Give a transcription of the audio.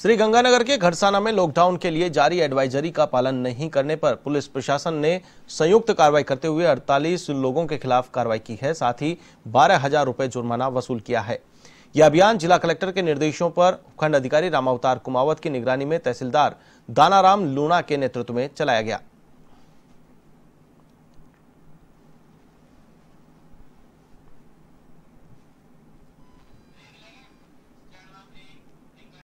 श्री गंगानगर के घरसाना में लॉकडाउन के लिए जारी एडवाइजरी का पालन नहीं करने पर पुलिस प्रशासन ने संयुक्त कार्रवाई करते हुए 48 लोगों के खिलाफ कार्रवाई की है साथ ही बारह हजार रूपए जुर्माना वसूल किया है यह अभियान जिला कलेक्टर के निर्देशों पर उपखंड अधिकारी रामावतार कुमावत की निगरानी में तहसीलदार दानाराम लूणा के नेतृत्व में चलाया गया